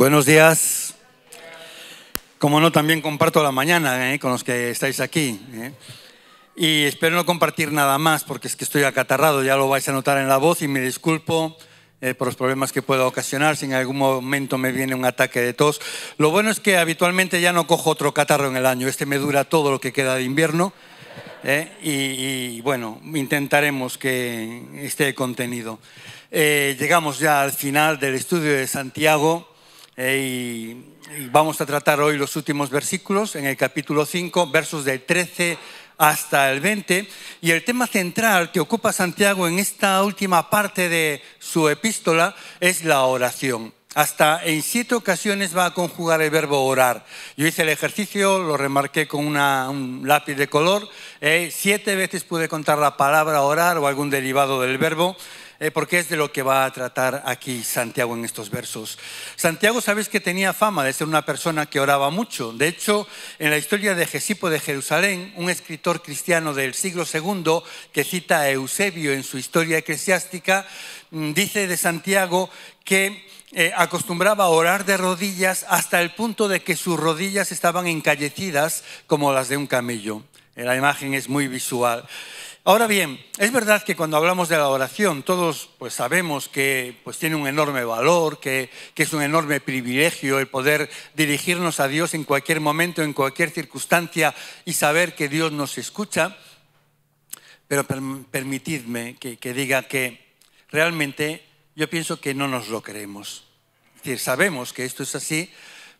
Buenos días. Como no, también comparto la mañana eh, con los que estáis aquí. Eh. Y espero no compartir nada más porque es que estoy acatarrado, ya lo vais a notar en la voz y me disculpo eh, por los problemas que pueda ocasionar si en algún momento me viene un ataque de tos. Lo bueno es que habitualmente ya no cojo otro catarro en el año, este me dura todo lo que queda de invierno. y, bueno, intentaremos que esté contenido. llegamos ya al final del estudio de Santiago eh, y vamos a tratar hoy los últimos versículos en el capítulo 5, versos del 13 hasta el 20. Y el tema central que ocupa Santiago en esta última parte de su epístola es la oración. Hasta en siete ocasiones va a conjugar el verbo orar. Yo hice el ejercicio, lo remarqué con un lápiz de color. Eh, siete veces pude contar la palabra orar o algún derivado del verbo. Eh, porque es de lo que va a tratar aquí Santiago en estos versos. Santiago, sabes que tenía fama de ser una persona que oraba mucho. De hecho, en la historia de Jesipo de Jerusalén, un escritor cristiano del siglo II que cita a Eusebio en su historia eclesiástica, mm, dice de Santiago que eh, acostumbraba a orar de rodillas hasta el punto de que sus rodillas estaban encallecidas como las de un camello. La imagen es muy visual. Ahora bien, es verdad que cuando hablamos de la oración todos pues, sabemos que pues, tiene un enorme valor, que, es un enorme privilegio el poder dirigirnos a Dios en cualquier momento, en cualquier circunstancia y saber que Dios nos escucha. Pero permitidme que, que diga que realmente yo pienso que no nos lo creemos. Es decir, sabemos que esto es así,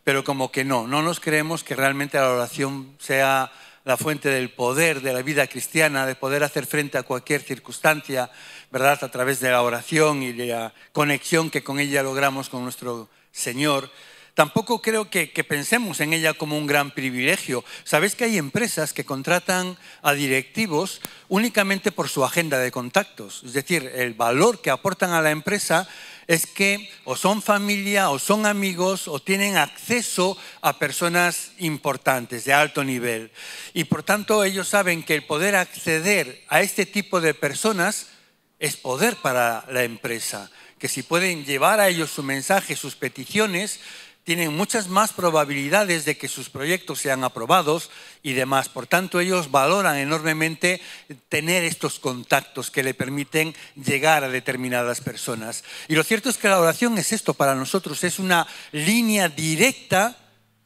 pero como que no, no nos creemos que realmente la oración sea la fuente del poder de la vida cristiana, de poder hacer frente a cualquier circunstancia, ¿verdad? A través de la oración y de la conexión que con ella logramos con nuestro Señor. Tampoco creo que, que pensemos en ella como un gran privilegio. Sabéis que hay empresas que contratan a directivos únicamente por su agenda de contactos. Es decir, el valor que aportan a la empresa es que o son familia o son amigos o tienen acceso a personas importantes de alto nivel. Y por tanto ellos saben que el poder acceder a este tipo de personas es poder para la empresa, que si pueden llevar a ellos su mensaje, sus peticiones, tienen muchas más probabilidades de que sus proyectos sean aprobados y demás. Por tanto, ellos valoran enormemente tener estos contactos que le permiten llegar a determinadas personas. Y lo cierto es que la oración es esto para nosotros, es una línea directa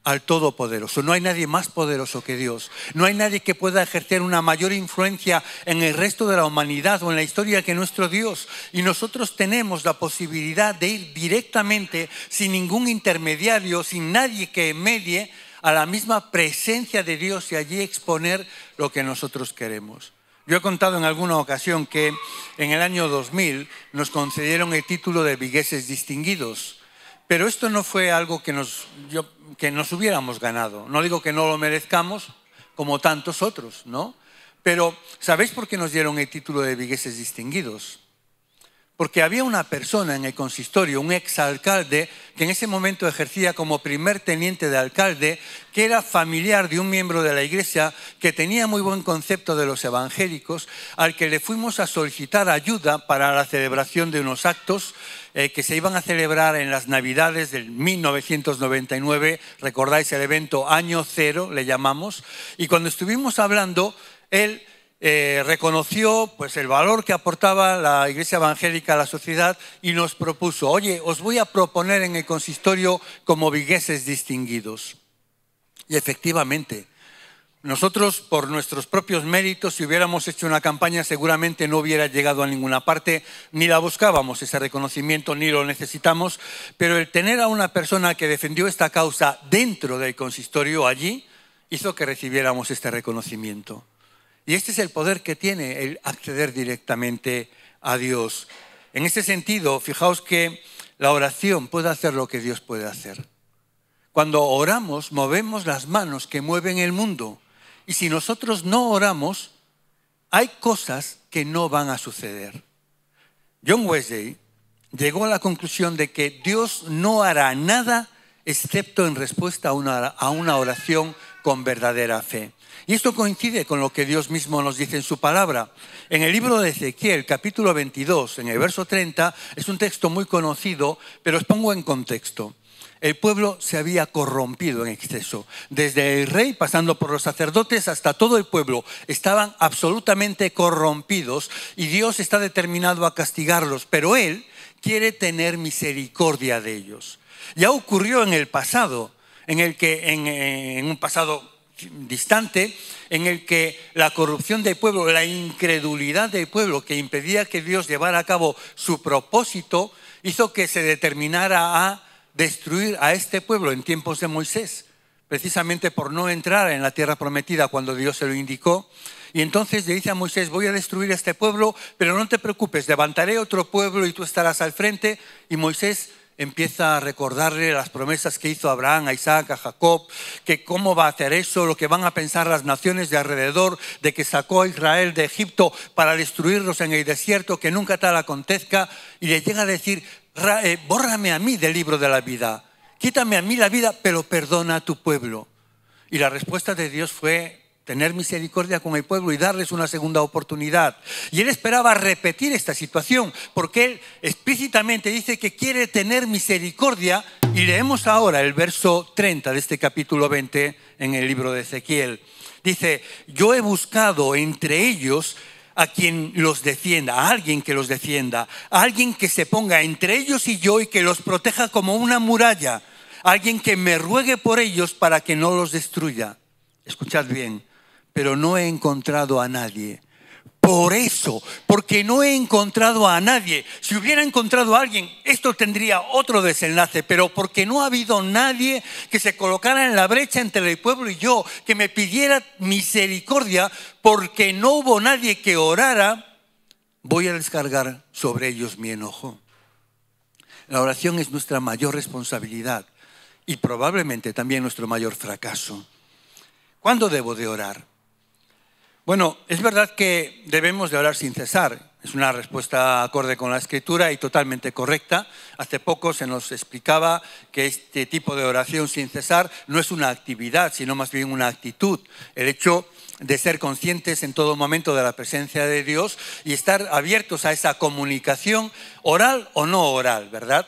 al Todopoderoso. No hay nadie más poderoso que Dios. No hay nadie que pueda ejercer una mayor influencia en el resto de la humanidad o en la historia que nuestro Dios. Y nosotros tenemos la posibilidad de ir directamente, sin ningún intermediario, sin nadie que medie, a la misma presencia de Dios y allí exponer lo que nosotros queremos. Yo he contado en alguna ocasión que en el año 2000 nos concedieron el título de vigueses distinguidos. Pero esto no fue algo que nos... Yo que nos hubiéramos ganado. No digo que no lo merezcamos, como tantos otros, ¿no? Pero, ¿sabéis por qué nos dieron el título de vigueses distinguidos? Porque había una persona en el consistorio, un exalcalde, que en ese momento ejercía como primer teniente de alcalde, que era familiar de un miembro de la iglesia, que tenía muy buen concepto de los evangélicos, al que le fuimos a solicitar ayuda para la celebración de unos actos eh, que se iban a celebrar en las Navidades del 1999, recordáis el evento Año Cero, le llamamos, y cuando estuvimos hablando, él eh, reconoció pues, el valor que aportaba la Iglesia Evangélica a la sociedad y nos propuso, oye, os voy a proponer en el consistorio como vigueses distinguidos. Y efectivamente, nosotros, por nuestros propios méritos, si hubiéramos hecho una campaña, seguramente no hubiera llegado a ninguna parte, ni la buscábamos ese reconocimiento, ni lo necesitamos, pero el tener a una persona que defendió esta causa dentro del consistorio allí, hizo que recibiéramos este reconocimiento. Y este es el poder que tiene el acceder directamente a Dios. En ese sentido, fijaos que la oración puede hacer lo que Dios puede hacer. Cuando oramos, movemos las manos que mueven el mundo y si nosotros no oramos, hay cosas que no van a suceder. John Wesley llegó a la conclusión de que Dios no hará nada excepto en respuesta a una, a una oración con verdadera fe. Y esto coincide con lo que Dios mismo nos dice en su palabra. En el libro de Ezequiel, capítulo 22, en el verso 30, es un texto muy conocido, pero os pongo en contexto. El pueblo se había corrompido en exceso. Desde el rey, pasando por los sacerdotes, hasta todo el pueblo, estaban absolutamente corrompidos y Dios está determinado a castigarlos, pero Él quiere tener misericordia de ellos. Ya ocurrió en el pasado, en el que en, un pasado distante en el que la corrupción del pueblo, la incredulidad del pueblo que impedía que Dios llevara a cabo su propósito, hizo que se determinara a destruir a este pueblo en tiempos de Moisés, precisamente por no entrar en la tierra prometida cuando Dios se lo indicó. Y entonces le dice a Moisés, voy a destruir este pueblo, pero no te preocupes, levantaré otro pueblo y tú estarás al frente. Y Moisés empieza a recordarle las promesas que hizo Abraham, a Isaac, a Jacob, que cómo va a hacer eso, lo que van a pensar las naciones de alrededor, de que sacó a Israel de Egipto para destruirlos en el desierto, que nunca tal acontezca, y le llega a decir, eh, bórrame a mí del libro de la vida, quítame a mí la vida, pero perdona a tu pueblo. Y la respuesta de Dios fue tener misericordia con el pueblo y darles una segunda oportunidad. Y él esperaba repetir esta situación, porque él explícitamente dice que quiere tener misericordia. Y leemos ahora el verso 30 de este capítulo 20 en el libro de Ezequiel. Dice, yo he buscado entre ellos a quien los defienda, a alguien que los defienda, a alguien que se ponga entre ellos y yo y que los proteja como una muralla, a alguien que me ruegue por ellos para que no los destruya. Escuchad bien, pero no he encontrado a nadie por eso, porque no he encontrado a nadie. Si hubiera encontrado a alguien, esto tendría otro desenlace, pero porque no ha habido nadie que se colocara en la brecha entre el pueblo y yo, que me pidiera misericordia, porque no hubo nadie que orara, voy a descargar sobre ellos mi enojo. La oración es nuestra mayor responsabilidad y probablemente también nuestro mayor fracaso. ¿Cuándo debo de orar? Bueno, es verdad que debemos de orar sin cesar. Es una respuesta acorde con la escritura y totalmente correcta. Hace poco se nos explicaba que este tipo de oración sin cesar no es una actividad, sino más bien una actitud. El hecho de ser conscientes en todo momento de la presencia de Dios y estar abiertos a esa comunicación oral o no oral, ¿verdad?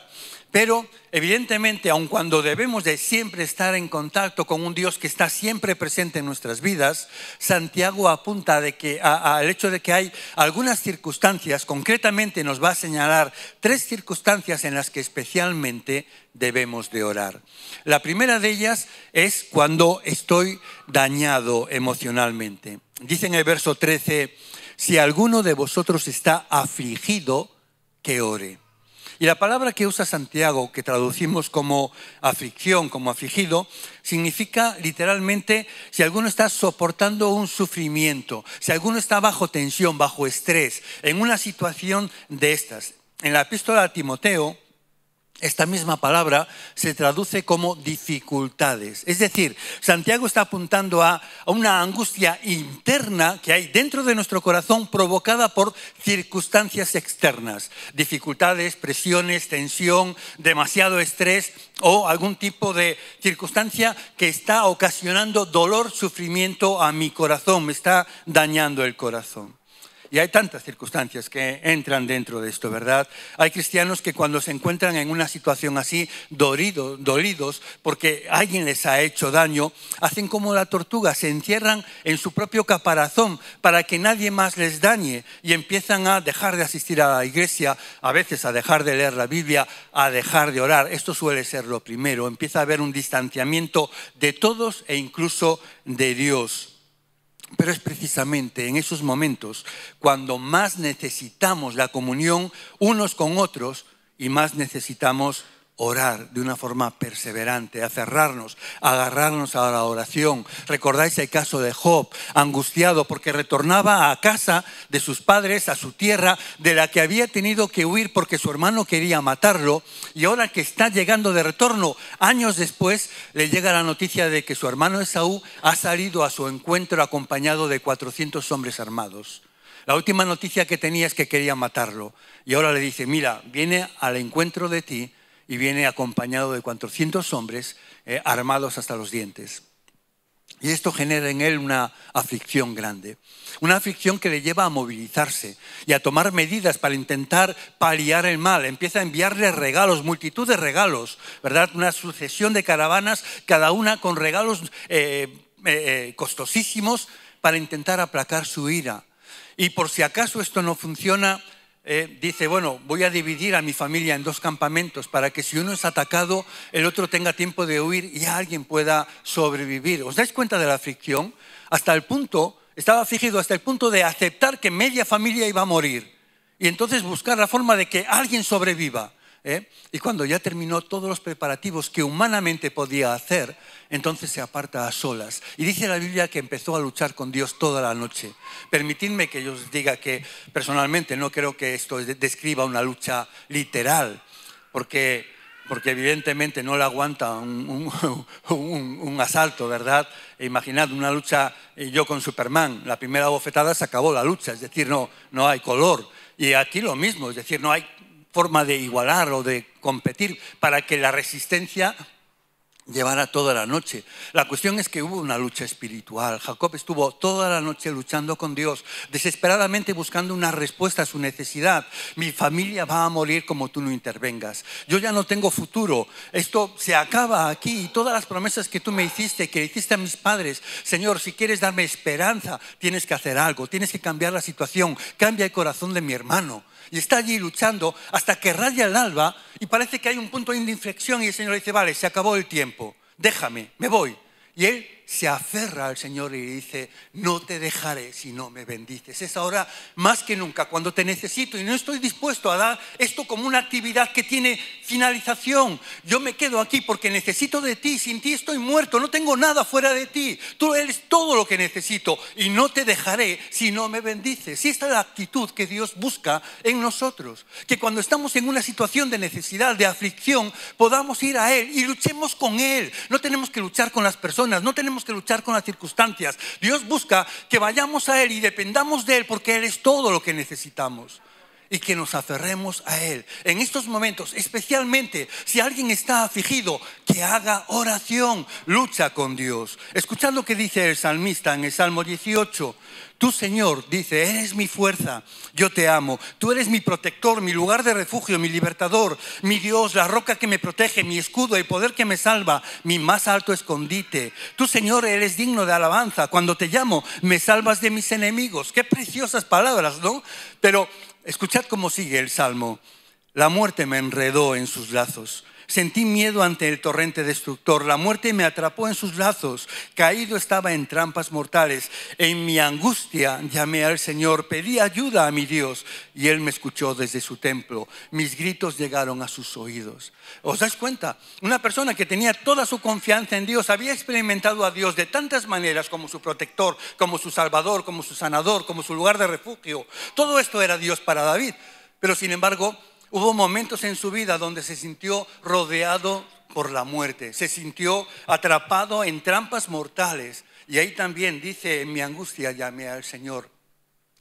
Pero evidentemente, aun cuando debemos de siempre estar en contacto con un Dios que está siempre presente en nuestras vidas, Santiago apunta de que, al hecho de que hay algunas circunstancias, concretamente nos va a señalar tres circunstancias en las que especialmente debemos de orar. La primera de ellas es cuando estoy dañado emocionalmente. Dice en el verso 13, si alguno de vosotros está afligido, que ore. Y la palabra que usa Santiago, que traducimos como aflicción, como afligido, significa literalmente si alguno está soportando un sufrimiento, si alguno está bajo tensión, bajo estrés, en una situación de estas. En la epístola a Timoteo, esta misma palabra se traduce como dificultades. Es decir, Santiago está apuntando a, una angustia interna que hay dentro de nuestro corazón provocada por circunstancias externas. Dificultades, presiones, tensión, demasiado estrés o algún tipo de circunstancia que está ocasionando dolor, sufrimiento a mi corazón, me está dañando el corazón. Y hay tantas circunstancias que entran dentro de esto, ¿verdad? Hay cristianos que cuando se encuentran en una situación así, dolidos, porque alguien les ha hecho daño, hacen como la tortuga, se encierran en su propio caparazón para que nadie más les dañe y empiezan a dejar de asistir a la iglesia, a veces a dejar de leer la Biblia, a dejar de orar. Esto suele ser lo primero. Empieza a haber un distanciamiento de todos e incluso de Dios. Pero es precisamente en esos momentos cuando más necesitamos la comunión unos con otros y más necesitamos orar de una forma perseverante, aferrarnos, agarrarnos a la oración. Recordáis el caso de Job, angustiado porque retornaba a casa de sus padres, a su tierra, de la que había tenido que huir porque su hermano quería matarlo, y ahora que está llegando de retorno, años después, le llega la noticia de que su hermano Esaú ha salido a su encuentro acompañado de 400 hombres armados. La última noticia que tenía es que quería matarlo. Y ahora le dice, mira, viene al encuentro de ti y viene acompañado de 400 hombres eh, armados hasta los dientes. Y esto genera en él una aflicción grande, una aflicción que le lleva a movilizarse y a tomar medidas para intentar paliar el mal. Empieza a enviarle regalos, multitud de regalos, ¿verdad? Una sucesión de caravanas, cada una con regalos eh, eh, costosísimos para intentar aplacar su ira. Y por si acaso esto no funciona, eh, dice, bueno, voy a dividir a mi familia en dos campamentos para que si uno es atacado, el otro tenga tiempo de huir y alguien pueda sobrevivir. ¿Os dais cuenta de la aflicción? Hasta el punto, estaba afligido hasta el punto de aceptar que media familia iba a morir y entonces buscar la forma de que alguien sobreviva. ¿eh? y cuando ya terminó todos los preparativos que humanamente podía hacer, entonces se aparta a solas. Y dice la Biblia que empezó a luchar con Dios toda la noche. Permitidme que yo os diga que personalmente no creo que esto describa una lucha literal, porque porque evidentemente no le aguanta un, asalto, ¿verdad? E imaginad una lucha eh, yo con Superman, la primera bofetada se acabó la lucha, es decir, no, no hay color. Y aquí lo mismo, es decir, no hay forma de igualar o de competir para que la resistencia llevara toda la noche. La cuestión es que hubo una lucha espiritual. Jacob estuvo toda la noche luchando con Dios, desesperadamente buscando una respuesta a su necesidad. Mi familia va a morir como tú no intervengas. Yo ya no tengo futuro. Esto se acaba aquí y todas las promesas que tú me hiciste, que hiciste a mis padres, Señor, si quieres darme esperanza, tienes que hacer algo, tienes que cambiar la situación, cambia el corazón de mi hermano y está allí luchando hasta que raya el alba y parece que hay un punto de inflexión y el Señor le dice, vale, se acabó el tiempo, déjame, me voy. Y él se aferra al Señor y dice, no te dejaré si no me bendices. Es ahora más que nunca cuando te necesito y no estoy dispuesto a dar esto como una actividad que tiene finalización. Yo me quedo aquí porque necesito de ti, sin ti estoy muerto, no tengo nada fuera de ti. Tú eres todo lo que necesito y no te dejaré si no me bendices. Y esta es la actitud que Dios busca en nosotros, que cuando estamos en una situación de necesidad, de aflicción, podamos ir a Él y luchemos con Él. No tenemos que luchar con las personas, no tenemos que luchar con las circunstancias. Dios busca que vayamos a Él y dependamos de Él porque Él es todo lo que necesitamos y que nos aferremos a Él. En estos momentos, especialmente si alguien está afligido, que haga oración, lucha con Dios. Escuchad lo que dice el salmista en el Salmo 18. Tú, Señor, dice, eres mi fuerza, yo te amo. Tú eres mi protector, mi lugar de refugio, mi libertador, mi Dios, la roca que me protege, mi escudo, y poder que me salva, mi más alto escondite. Tú, Señor, eres digno de alabanza. Cuando te llamo, me salvas de mis enemigos. Qué preciosas palabras, ¿no? Pero Escuchad cómo sigue el Salmo. La muerte me enredó en sus lazos, Sentí miedo ante el torrente destructor. La muerte me atrapó en sus lazos. Caído estaba en trampas mortales. En mi angustia llamé al Señor, pedí ayuda a mi Dios y Él me escuchó desde su templo. Mis gritos llegaron a sus oídos. ¿Os dais cuenta? Una persona que tenía toda su confianza en Dios había experimentado a Dios de tantas maneras como su protector, como su salvador, como su sanador, como su lugar de refugio. Todo esto era Dios para David. Pero sin embargo, Hubo momentos en su vida donde se sintió rodeado por la muerte, se sintió atrapado en trampas mortales. Y ahí también dice, en mi angustia llamé al Señor.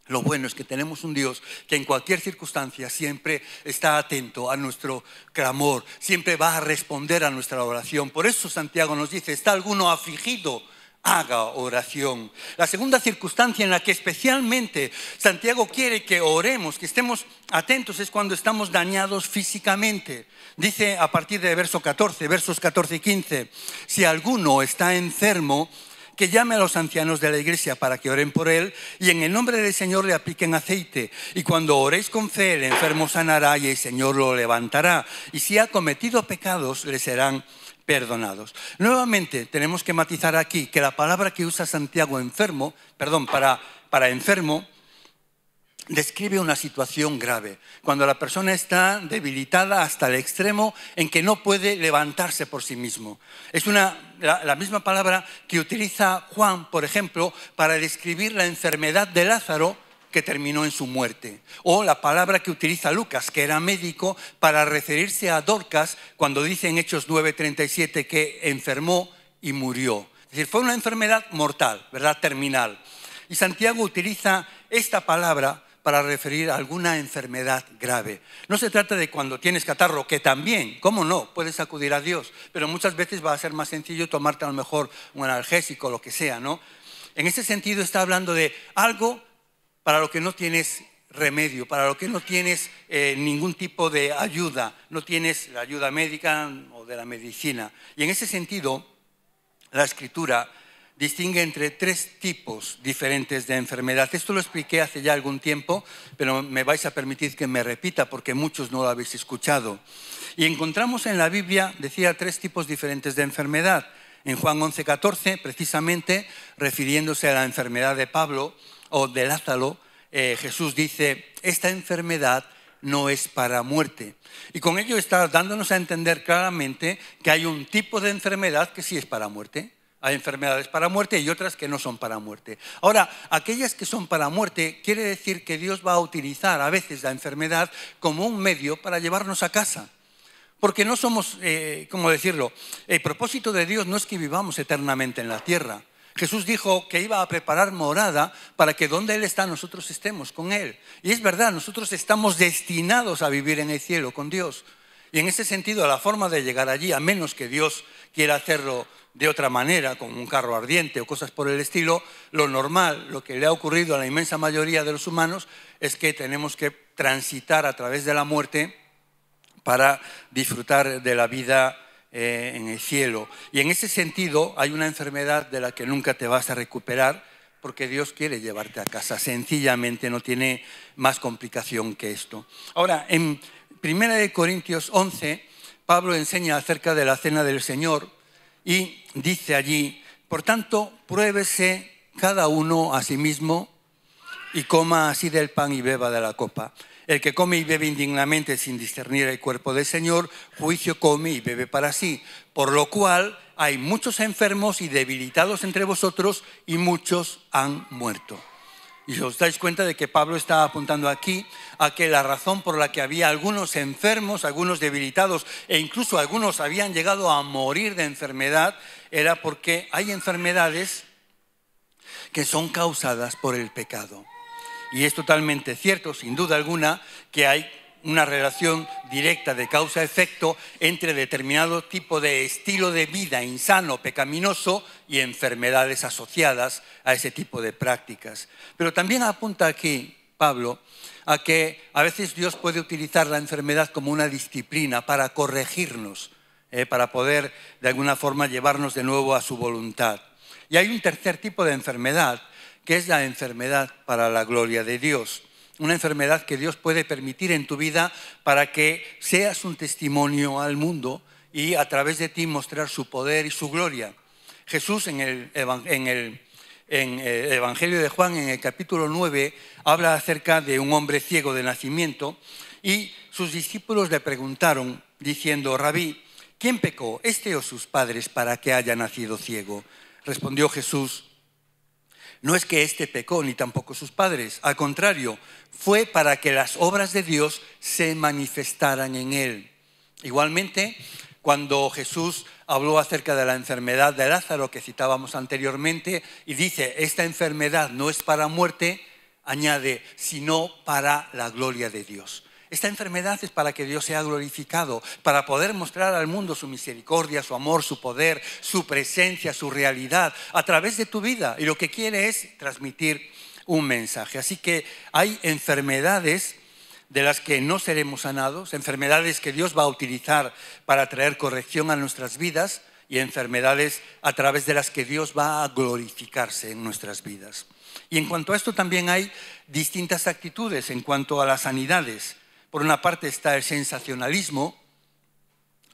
Lo bueno es que tenemos un Dios que en cualquier circunstancia siempre está atento a nuestro clamor, siempre va a responder a nuestra oración. Por eso Santiago nos dice, ¿está alguno afligido? haga oración. La segunda circunstancia en la que especialmente Santiago quiere que oremos, que estemos atentos, es cuando estamos dañados físicamente. Dice a partir de verso 14, versos 14 y 15, si alguno está enfermo, que llame a los ancianos de la iglesia para que oren por él y en el nombre del Señor le apliquen aceite. Y cuando oréis con fe, el enfermo sanará y el Señor lo levantará. Y si ha cometido pecados, le serán perdonados. Nuevamente tenemos que matizar aquí que la palabra que usa Santiago enfermo, perdón, para, para enfermo, describe una situación grave, cuando la persona está debilitada hasta el extremo en que no puede levantarse por sí mismo. Es una, la, la, misma palabra que utiliza Juan, por ejemplo, para describir la enfermedad de Lázaro que terminó en su muerte. O la palabra que utiliza Lucas, que era médico, para referirse a Dorcas cuando dice en Hechos 9:37 que enfermó y murió. Es decir, fue una enfermedad mortal, ¿verdad? Terminal. Y Santiago utiliza esta palabra para referir a alguna enfermedad grave. No se trata de cuando tienes catarro, que también, ¿cómo no? Puedes acudir a Dios, pero muchas veces va a ser más sencillo tomarte a lo mejor un analgésico, lo que sea, ¿no? En ese sentido está hablando de algo para lo que no tienes remedio, para lo que no tienes eh, ningún tipo de ayuda, no tienes la ayuda médica o de la medicina. Y en ese sentido, la escritura distingue entre tres tipos diferentes de enfermedad. Esto lo expliqué hace ya algún tiempo, pero me vais a permitir que me repita porque muchos no lo habéis escuchado. Y encontramos en la Biblia, decía, tres tipos diferentes de enfermedad. En Juan 11:14, precisamente refiriéndose a la enfermedad de Pablo, o de Lázaro, eh, Jesús dice, esta enfermedad no es para muerte. Y con ello está dándonos a entender claramente que hay un tipo de enfermedad que sí es para muerte. Hay enfermedades para muerte y otras que no son para muerte. Ahora, aquellas que son para muerte quiere decir que Dios va a utilizar a veces la enfermedad como un medio para llevarnos a casa. Porque no somos, eh, ¿cómo decirlo? El propósito de Dios no es que vivamos eternamente en la tierra. Jesús dijo que iba a preparar morada para que donde Él está nosotros estemos con Él. Y es verdad, nosotros estamos destinados a vivir en el cielo con Dios. Y en ese sentido, la forma de llegar allí, a menos que Dios quiera hacerlo de otra manera, con un carro ardiente o cosas por el estilo, lo normal, lo que le ha ocurrido a la inmensa mayoría de los humanos, es que tenemos que transitar a través de la muerte para disfrutar de la vida eh, en el cielo. Y en ese sentido hay una enfermedad de la que nunca te vas a recuperar porque Dios quiere llevarte a casa. Sencillamente no tiene más complicación que esto. Ahora, en 1 Corintios 11, Pablo enseña acerca de la cena del Señor y dice allí, por tanto, pruébese cada uno a sí mismo y coma así del pan y beba de la copa. El que come y bebe indignamente sin discernir el cuerpo del Señor, juicio come y bebe para sí. Por lo cual hay muchos enfermos y debilitados entre vosotros y muchos han muerto. Y os dais cuenta de que Pablo está apuntando aquí a que la razón por la que había algunos enfermos, algunos debilitados e incluso algunos habían llegado a morir de enfermedad era porque hay enfermedades que son causadas por el pecado y es totalmente cierto, sin duda alguna, que hay una relación directa de causa-efecto entre determinado tipo de estilo de vida insano, pecaminoso y enfermedades asociadas a ese tipo de prácticas. Pero también apunta aquí Pablo a que a veces Dios puede utilizar la enfermedad como una disciplina para corregirnos, eh, para poder de alguna forma llevarnos de nuevo a su voluntad. Y hay un tercer tipo de enfermedad que es la enfermedad para la gloria de Dios. Una enfermedad que Dios puede permitir en tu vida para que seas un testimonio al mundo y a través de ti mostrar su poder y su gloria. Jesús en el, eh, Evangelio de Juan, en el capítulo 9, habla acerca de un hombre ciego de nacimiento y sus discípulos le preguntaron, diciendo, Rabí, ¿quién pecó, este o sus padres, para que haya nacido ciego? Respondió Jesús, no es que éste pecó, ni tampoco sus padres. Al contrario, fue para que las obras de Dios se manifestaran en él. Igualmente, cuando Jesús habló acerca de la enfermedad de Lázaro que citábamos anteriormente y dice, esta enfermedad no es para muerte, añade, sino para la gloria de Dios. Esta enfermedad es para que Dios sea glorificado, para poder mostrar al mundo su misericordia, su amor, su poder, su presencia, su realidad a través de tu vida. Y lo que quiere es transmitir un mensaje. Así que hay enfermedades de las que no seremos sanados, enfermedades que Dios va a utilizar para traer corrección a nuestras vidas y enfermedades a través de las que Dios va a glorificarse en nuestras vidas. Y en cuanto a esto también hay distintas actitudes en cuanto a las sanidades. Por una parte está el sensacionalismo,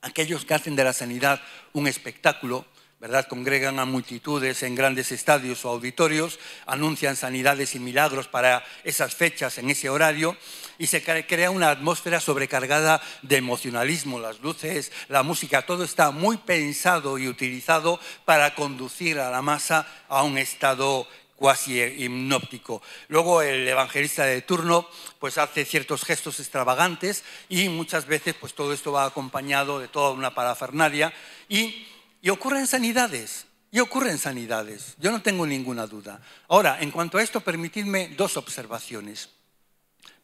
aquellos que hacen de la sanidad un espectáculo, ¿verdad? Congregan a multitudes en grandes estadios o auditorios, anuncian sanidades y milagros para esas fechas, en ese horario, y se crea una atmósfera sobrecargada de emocionalismo, las luces, la música, todo está muy pensado y utilizado para conducir a la masa a un estado cuasi hipnóptico. Luego el evangelista de turno pues hace ciertos gestos extravagantes y muchas veces pues todo esto va acompañado de toda una parafernalia y, y ocurren sanidades, y ocurren sanidades, yo no tengo ninguna duda. Ahora, en cuanto a esto, permitidme dos observaciones.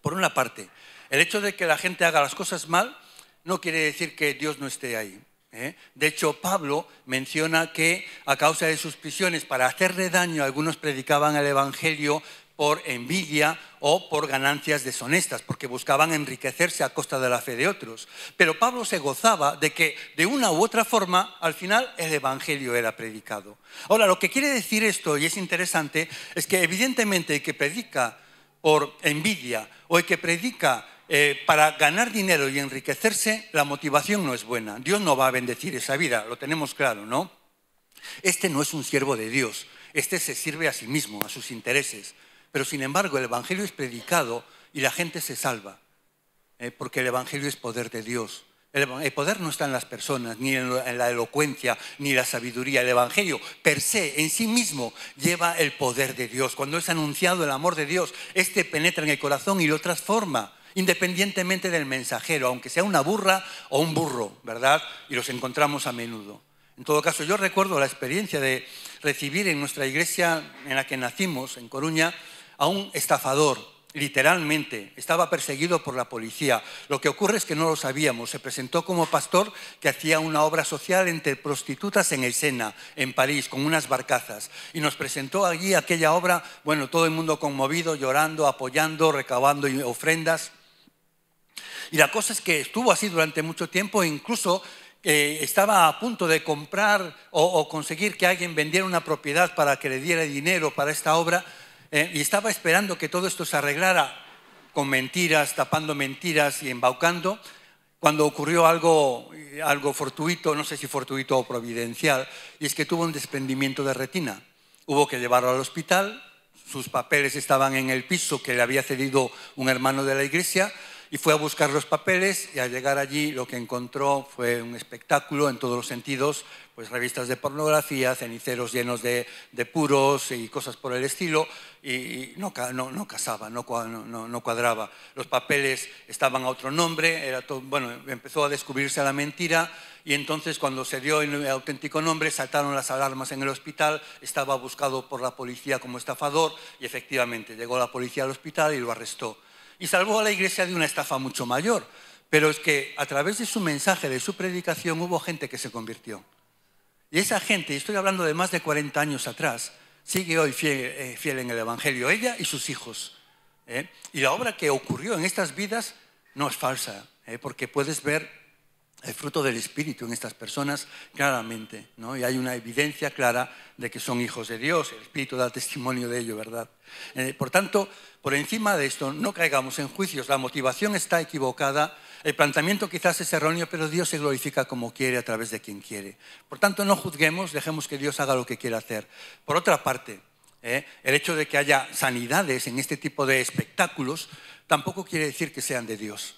Por una parte, el hecho de que la gente haga las cosas mal no quiere decir que Dios no esté ahí. ¿eh? De hecho, Pablo menciona que a causa de sus prisiones, para hacerle daño, algunos predicaban el Evangelio por envidia o por ganancias deshonestas, porque buscaban enriquecerse a costa de la fe de otros. Pero Pablo se gozaba de que, de una u otra forma, al final el Evangelio era predicado. Ahora, lo que quiere decir esto, y es interesante, es que evidentemente el que predica por envidia o el que predica eh, para ganar dinero y enriquecerse, la motivación no es buena. Dios no va a bendecir esa vida, lo tenemos claro, ¿no? Este no es un siervo de Dios, este se sirve a sí mismo, a sus intereses. Pero sin embargo, el Evangelio es predicado y la gente se salva, eh, porque el Evangelio es poder de Dios. El, poder no está en las personas, ni en, la elocuencia, ni la sabiduría. El Evangelio per se, en sí mismo, lleva el poder de Dios. Cuando es anunciado el amor de Dios, este penetra en el corazón y lo transforma independientemente del mensajero, aunque sea una burra o un burro, ¿verdad? Y los encontramos a menudo. En todo caso, yo recuerdo la experiencia de recibir en nuestra iglesia en la que nacimos, en Coruña, a un estafador, literalmente. Estaba perseguido por la policía. Lo que ocurre es que no lo sabíamos. Se presentó como pastor que hacía una obra social entre prostitutas en el Sena, en París, con unas barcazas. Y nos presentó allí aquella obra, bueno, todo el mundo conmovido, llorando, apoyando, recabando ofrendas. Y la cosa es que estuvo así durante mucho tiempo, incluso eh, estaba a punto de comprar o, conseguir que alguien vendiera una propiedad para que le diera dinero para esta obra, eh, y estaba esperando que todo esto se arreglara con mentiras, tapando mentiras y embaucando, cuando ocurrió algo, algo fortuito, no sé si fortuito o providencial, y es que tuvo un desprendimiento de retina. Hubo que llevarlo al hospital, sus papeles estaban en el piso que le había cedido un hermano de la iglesia, y fue a buscar los papeles y al llegar allí lo que encontró fue un espectáculo en todos los sentidos, pues revistas de pornografía, ceniceros llenos de, puros y cosas por el estilo y, no, no, no, casaba, no, no, cuadraba. Los papeles estaban a otro nombre, bueno, empezó a descubrirse la mentira y entonces cuando se dio el auténtico nombre saltaron las alarmas en el hospital, estaba buscado por la policía como estafador y efectivamente llegó la policía al hospital y lo arrestó y salvó a la iglesia de una estafa mucho mayor. Pero es que a través de su mensaje, de su predicación, hubo gente que se convirtió. Y esa gente, y estoy hablando de más de 40 años atrás, sigue hoy eh, fiel, en el Evangelio, ella y sus hijos. ¿eh? Y la obra que ocurrió en estas vidas no es falsa, ¿eh? porque puedes ver el fruto del Espíritu en estas personas claramente, ¿no? Y hay una evidencia clara de que son hijos de Dios, el Espíritu da testimonio de ello, ¿verdad? Eh, por tanto, por encima de esto, no caigamos en juicios, la motivación está equivocada, el planteamiento quizás es erróneo, pero Dios se glorifica como quiere a través de quien quiere. Por tanto, no juzguemos, dejemos que Dios haga lo que quiere hacer. Por otra parte, ¿eh? el hecho de que haya sanidades en este tipo de espectáculos tampoco quiere decir que sean de Dios.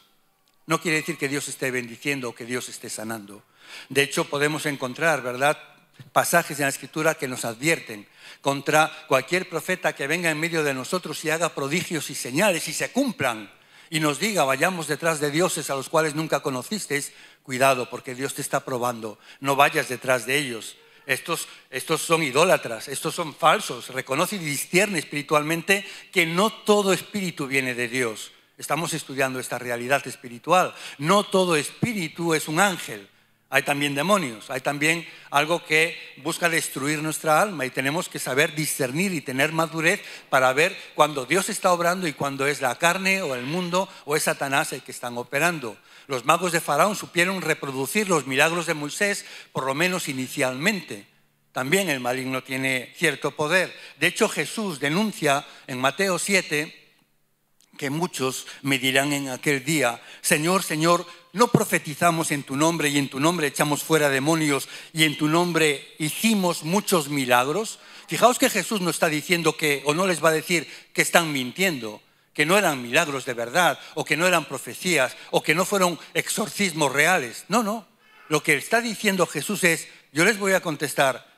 No quiere decir que Dios esté bendiciendo o que Dios esté sanando. De hecho, podemos encontrar, ¿verdad? Pasajes en la escritura que nos advierten contra cualquier profeta que venga en medio de nosotros y haga prodigios y señales y se cumplan y nos diga, vayamos detrás de dioses a los cuales nunca conocisteis, cuidado, porque Dios te está probando, no vayas detrás de ellos. Estos, estos son idólatras, estos son falsos. Reconoce y discierne espiritualmente que no todo espíritu viene de Dios. Estamos estudiando esta realidad espiritual. No todo espíritu es un ángel. Hay también demonios, hay también algo que busca destruir nuestra alma y tenemos que saber discernir y tener madurez para ver cuando Dios está obrando y cuando es la carne o el mundo o es Satanás el que están operando. Los magos de Faraón supieron reproducir los milagros de Moisés, por lo menos inicialmente. También el maligno tiene cierto poder. De hecho, Jesús denuncia en Mateo 7, que muchos me dirán en aquel día, Señor, Señor, no profetizamos en tu nombre y en tu nombre echamos fuera demonios y en tu nombre hicimos muchos milagros. Fijaos que Jesús no está diciendo que, o no les va a decir que están mintiendo, que no eran milagros de verdad, o que no eran profecías, o que no fueron exorcismos reales. No, no. Lo que está diciendo Jesús es, yo les voy a contestar,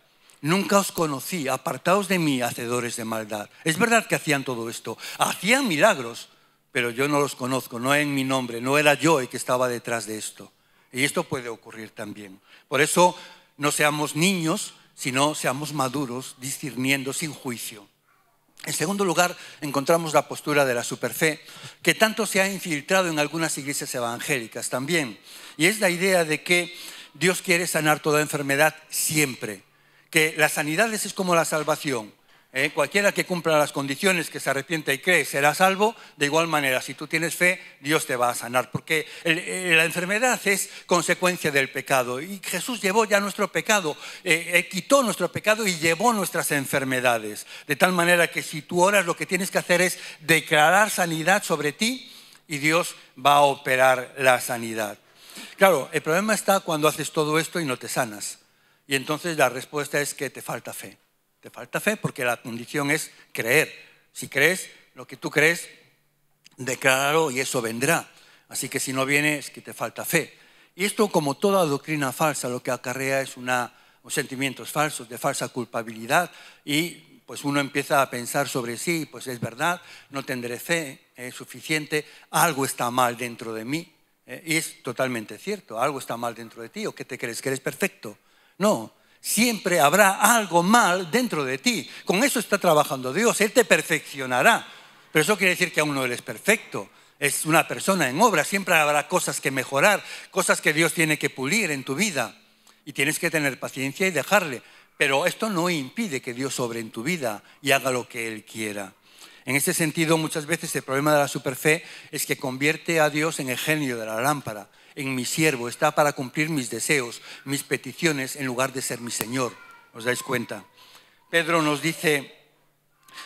Nunca os conocí, apartaos de mí, hacedores de maldad. Es verdad que hacían todo esto. Hacían milagros, pero yo no los conozco, no en mi nombre, no era yo el que estaba detrás de esto. Y esto puede ocurrir también. Por eso no seamos niños, sino seamos maduros, discerniendo sin juicio. En segundo lugar, encontramos la postura de la superfe, que tanto se ha infiltrado en algunas iglesias evangélicas también. Y es la idea de que Dios quiere sanar toda enfermedad siempre, que las sanidades es como la salvación. Eh, cualquiera que cumpla las condiciones, que se arrepienta y cree, será salvo. De igual manera, si tú tienes fe, Dios te va a sanar, porque eh, la enfermedad es consecuencia del pecado. Y Jesús llevó ya nuestro pecado, eh, quitó nuestro pecado y llevó nuestras enfermedades. De tal manera que si tú oras, lo que tienes que hacer es declarar sanidad sobre ti y Dios va a operar la sanidad. Claro, el problema está cuando haces todo esto y no te sanas. Y entonces la respuesta es que te falta fe. Te falta fe porque la condición es creer. Si crees lo que tú crees, declaro y eso vendrá. Así que si no viene es que te falta fe. Y esto, como toda doctrina falsa, lo que acarrea es una, sentimientos falsos, de falsa culpabilidad y pues uno empieza a pensar sobre sí, pues es verdad, no tendré fe eh, es suficiente, algo está mal dentro de mí. Eh, y es totalmente cierto, algo está mal dentro de ti, o que te crees que eres perfecto. No, siempre habrá algo mal dentro de ti. Con eso está trabajando Dios. Él te perfeccionará. Pero eso quiere decir que aún no eres perfecto. Es una persona en obra. Siempre habrá cosas que mejorar, cosas que Dios tiene que pulir en tu vida. Y tienes que tener paciencia y dejarle. Pero esto no impide que Dios sobre en tu vida y haga lo que Él quiera. En ese sentido, muchas veces el problema de la superfe es que convierte a Dios en el genio de la lámpara en mi siervo, está para cumplir mis deseos, mis peticiones, en lugar de ser mi Señor. ¿Os dais cuenta? Pedro nos dice,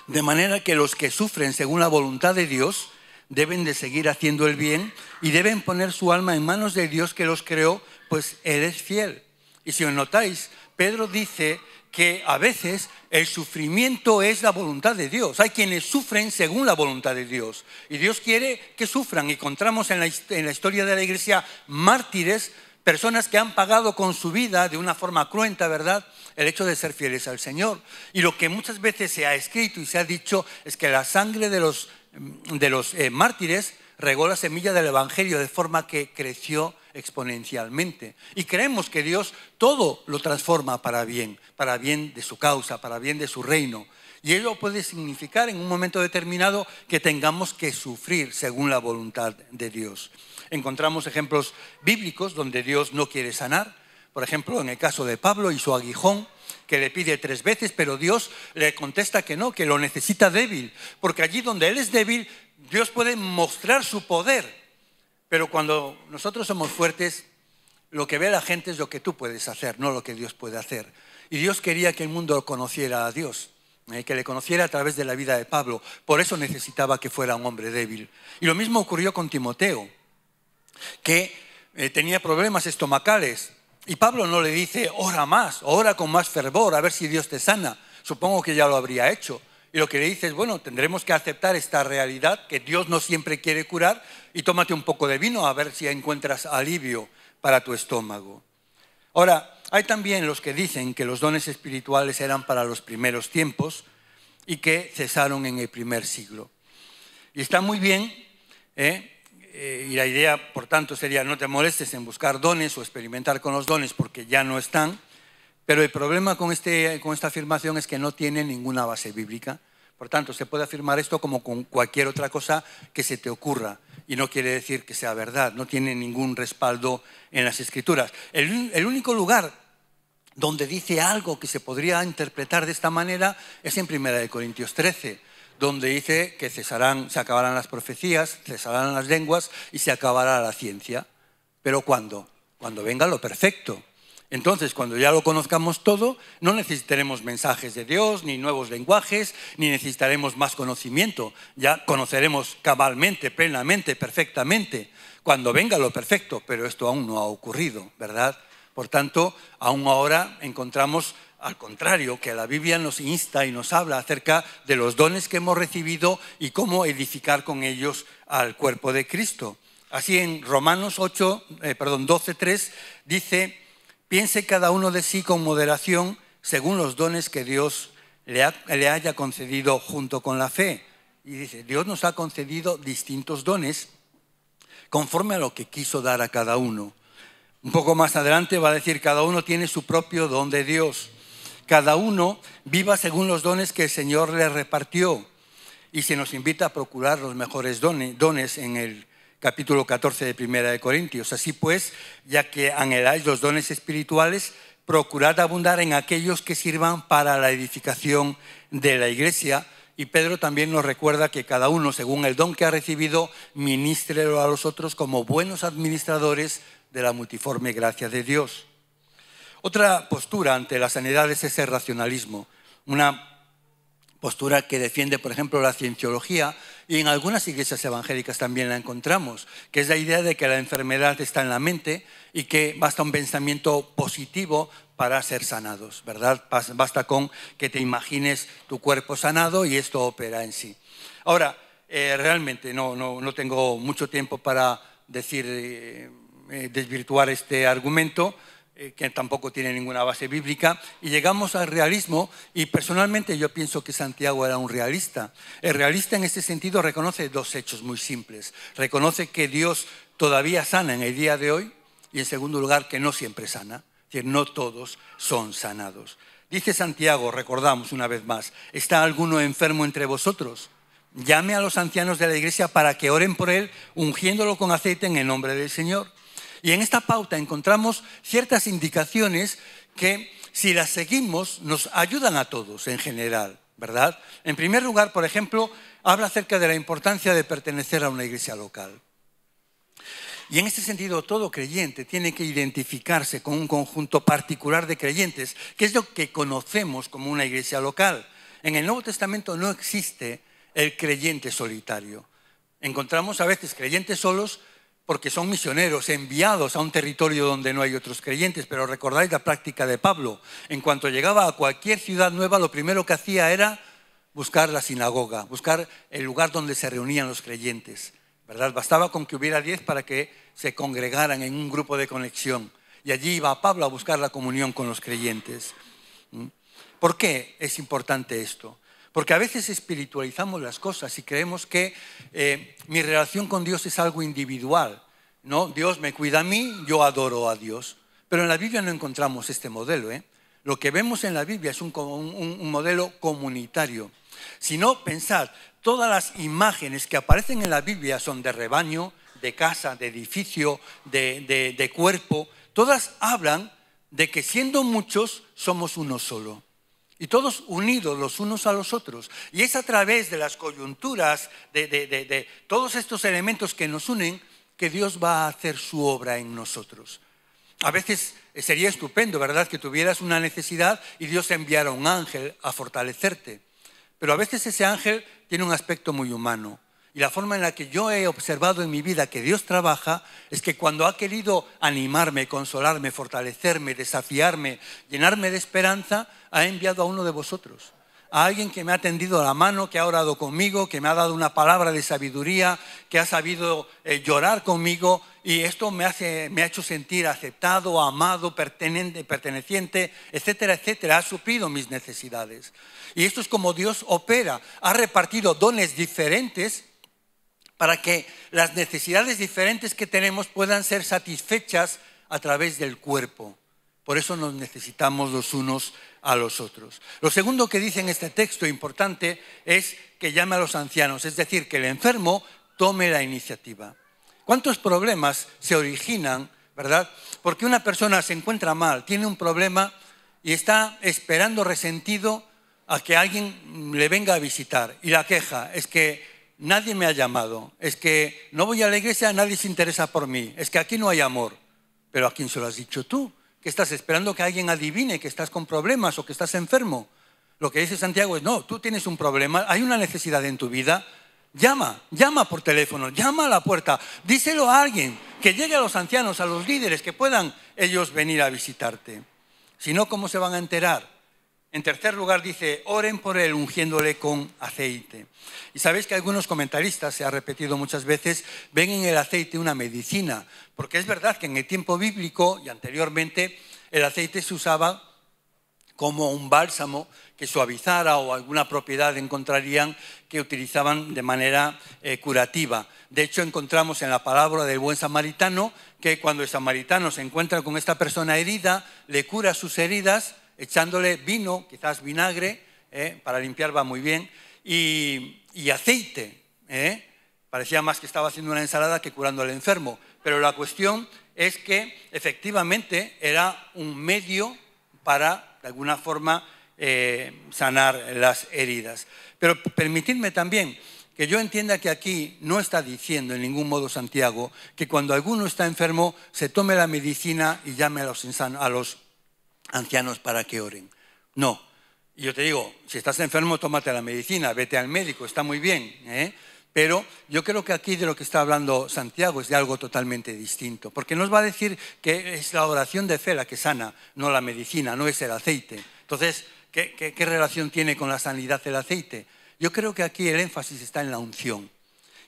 de manera que los que sufren según la voluntad de Dios deben de seguir haciendo el bien y deben poner su alma en manos de Dios que los creó, pues él es fiel. Y si os notáis, Pedro dice que a veces el sufrimiento es la voluntad de Dios. Hay quienes sufren según la voluntad de Dios. Y Dios quiere que sufran. Y encontramos en la, historia de la iglesia mártires, personas que han pagado con su vida de una forma cruenta, ¿verdad? El hecho de ser fieles al Señor. Y lo que muchas veces se ha escrito y se ha dicho es que la sangre de los, eh, mártires regó la semilla del Evangelio de forma que creció exponencialmente. Y creemos que Dios todo lo transforma para bien, para bien de su causa, para bien de su reino. Y ello puede significar en un momento determinado que tengamos que sufrir según la voluntad de Dios. Encontramos ejemplos bíblicos donde Dios no quiere sanar. Por ejemplo, en el caso de Pablo y su aguijón, que le pide tres veces, pero Dios le contesta que no, que lo necesita débil, porque allí donde él es débil, Dios puede mostrar su poder, pero cuando nosotros somos fuertes, lo que ve la gente es lo que tú puedes hacer, no lo que Dios puede hacer. Y Dios quería que el mundo conociera a Dios, eh, que le conociera a través de la vida de Pablo. Por eso necesitaba que fuera un hombre débil. Y lo mismo ocurrió con Timoteo, que eh, tenía problemas estomacales. Y Pablo no le dice, ora más, ora con más fervor, a ver si Dios te sana. Supongo que ya lo habría hecho. Y lo que le dices, bueno, tendremos que aceptar esta realidad, que Dios no siempre quiere curar, y tómate un poco de vino a ver si encuentras alivio para tu estómago. Ahora, hay también los que dicen que los dones espirituales eran para los primeros tiempos y que cesaron en el primer siglo. Y está muy bien, ¿eh? Eh, y la idea, por tanto, sería no te molestes en buscar dones o experimentar con los dones porque ya no están, pero el problema con, este, con esta afirmación es que no tiene ninguna base bíblica. Por tanto, se puede afirmar esto como con cualquier otra cosa que se te ocurra y no quiere decir que sea verdad, no tiene ningún respaldo en las escrituras. El, único lugar donde dice algo que se podría interpretar de esta manera es en 1 de Corintios 13, donde dice que cesarán, se acabarán las profecías, cesarán las lenguas y se acabará la ciencia. ¿Pero cuándo? Cuando venga lo perfecto. Entonces, cuando ya lo conozcamos todo, no necesitaremos mensajes de Dios, ni nuevos lenguajes, ni necesitaremos más conocimiento. Ya conoceremos cabalmente, plenamente, perfectamente, cuando venga lo perfecto, pero esto aún no ha ocurrido, ¿verdad? Por tanto, aún ahora encontramos al contrario, que la Biblia nos insta y nos habla acerca de los dones que hemos recibido y cómo edificar con ellos al cuerpo de Cristo. Así en Romanos 8, eh, perdón, 12, dice Piense cada uno de sí con moderación según los dones que Dios le, haya concedido junto con la fe. Y dice, Dios nos ha concedido distintos dones conforme a lo que quiso dar a cada uno. Un poco más adelante va a decir, cada uno tiene su propio don de Dios. Cada uno viva según los dones que el Señor le repartió. Y se nos invita a procurar los mejores dones en el capítulo 14 de Primera de Corintios. Así pues, ya que anheláis los dones espirituales, procurad abundar en aquellos que sirvan para la edificación de la iglesia. Y Pedro también nos recuerda que cada uno, según el don que ha recibido, ministrelo a los otros como buenos administradores de la multiforme gracia de Dios. Otra postura ante las sanidades es el racionalismo, una postura que defiende, por ejemplo, la cienciología, y en algunas iglesias evangélicas también la encontramos, que es la idea de que la enfermedad está en la mente y que basta un pensamiento positivo para ser sanados, ¿verdad? Basta con que te imagines tu cuerpo sanado y esto opera en sí. Ahora, eh, realmente no, no, no, tengo mucho tiempo para decir, eh, eh, desvirtuar este argumento, eh, que tampoco tiene ninguna base bíblica, y llegamos al realismo, y personalmente yo pienso que Santiago era un realista. El realista en este sentido reconoce dos hechos muy simples. Reconoce que Dios todavía sana en el día de hoy, y en segundo lugar, que no siempre sana, es decir, no todos son sanados. Dice Santiago, recordamos una vez más, ¿está alguno enfermo entre vosotros? Llame a los ancianos de la iglesia para que oren por él, ungiéndolo con aceite en el nombre del Señor. Y en esta pauta encontramos ciertas indicaciones que si las seguimos nos ayudan a todos en general, ¿verdad? En primer lugar, por ejemplo, habla acerca de la importancia de pertenecer a una iglesia local. Y en este sentido, todo creyente tiene que identificarse con un conjunto particular de creyentes, que es lo que conocemos como una iglesia local. En el Nuevo Testamento no existe el creyente solitario. Encontramos a veces creyentes solos porque son misioneros enviados a un territorio donde no hay otros creyentes. Pero recordáis la práctica de Pablo. En cuanto llegaba a cualquier ciudad nueva, lo primero que hacía era buscar la sinagoga, buscar el lugar donde se reunían los creyentes. ¿verdad? Bastaba con que hubiera diez para que se congregaran en un grupo de conexión. Y allí iba Pablo a buscar la comunión con los creyentes. ¿Mm? ¿Por qué es importante esto? Porque a veces espiritualizamos las cosas y creemos que eh, mi relación con Dios es algo individual. No, Dios me cuida a mí, yo adoro a Dios. Pero en la Biblia no encontramos este modelo. ¿eh? Lo que vemos en la Biblia es un, modelo comunitario. Si no, pensad, todas las imágenes que aparecen en la Biblia son de rebaño, de casa, de edificio, de cuerpo. Todas hablan de que siendo muchos somos uno solo. Y todos unidos los unos a los otros. Y es a través de las coyunturas, de, todos estos elementos que nos unen, que Dios va a hacer su obra en nosotros. A veces eh, sería estupendo, ¿verdad?, que tuvieras una necesidad y Dios enviara un ángel a fortalecerte. Pero a veces ese ángel tiene un aspecto muy humano y la forma en la que yo he observado en mi vida que Dios trabaja es que cuando ha querido animarme, consolarme, fortalecerme, desafiarme, llenarme de esperanza, ha enviado a uno de vosotros. A alguien que me ha tendido la mano, que ha orado conmigo, que me ha dado una palabra de sabiduría, que ha sabido eh, llorar conmigo y esto me, hace, me ha hecho sentir aceptado, amado, perteneciente, etcétera, etcétera. Ha suplido mis necesidades. Y esto es como Dios opera. Ha repartido dones diferentes para que las necesidades diferentes que tenemos puedan ser satisfechas a través del cuerpo. Por eso nos necesitamos los unos a los otros. Lo segundo que dice en este texto importante es que llame a los ancianos, es decir, que el enfermo tome la iniciativa. ¿Cuántos problemas se originan, verdad? Porque una persona se encuentra mal, tiene un problema y está esperando resentido a que alguien le venga a visitar y la queja es que nadie me ha llamado, es que no voy a la iglesia, nadie se interesa por mí, es que aquí no hay amor. Pero ¿a quién se lo has dicho tú? Que estás esperando que alguien adivine que estás con problemas o que estás enfermo. Lo que dice Santiago es, no, tú tienes un problema, hay una necesidad en tu vida, llama, llama por teléfono, llama a la puerta, díselo a alguien, que llegue a los ancianos, a los líderes, que puedan ellos venir a visitarte. Si no, ¿cómo se van a enterar? En tercer lugar dice, oren por él ungiéndole con aceite. Y sabéis que algunos comentaristas, se ha repetido muchas veces, ven en el aceite una medicina, porque es verdad que en el tiempo bíblico y anteriormente el aceite se usaba como un bálsamo que suavizara o alguna propiedad encontrarían que utilizaban de manera eh, curativa. De hecho, encontramos en la palabra del buen samaritano que cuando el samaritano se encuentra con esta persona herida, le cura sus heridas, echándole vino, quizás vinagre, eh, para limpiar va muy bien, y, aceite. Eh. Parecía más que estaba haciendo una ensalada que curando al enfermo. Pero la cuestión es que efectivamente era un medio para, de alguna forma, eh, sanar las heridas. Pero permitidme también que yo entienda que aquí no está diciendo en ningún modo Santiago que cuando alguno está enfermo se tome la medicina y llame a los, insano, a los ancianos para que oren. No. Yo te digo, si estás enfermo, tómate la medicina, vete al médico, está muy bien. ¿eh? Pero yo creo que aquí de lo que está hablando Santiago es de algo totalmente distinto, porque nos va a decir que es la oración de fe la que sana, no la medicina, no es el aceite. Entonces, qué relación tiene con la sanidad el aceite? Yo creo que aquí el énfasis está en la unción.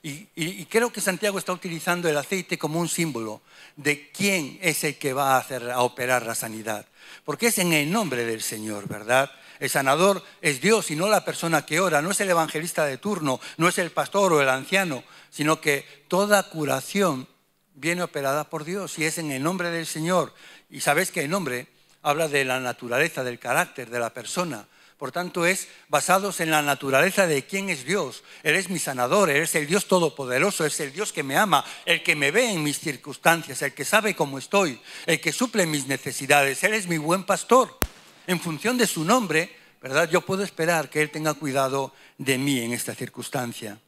Y, creo que Santiago está utilizando el aceite como un símbolo de quién es el que va a, hacer, a operar la sanidad. Porque es en el nombre del Señor, ¿verdad? El sanador es Dios y no la persona que ora, no es el evangelista de turno, no es el pastor o el anciano, sino que toda curación viene operada por Dios y es en el nombre del Señor. Y sabéis que el nombre habla de la naturaleza, del carácter de la persona. Por tanto, es basados en la naturaleza de quién es Dios. Él es mi sanador, es el Dios todopoderoso, es el Dios que me ama, el que me ve en mis circunstancias, el que sabe cómo estoy, el que suple mis necesidades. él es mi buen pastor. En función de su nombre, ¿verdad? Yo puedo esperar que Él tenga cuidado de mí en esta circunstancia.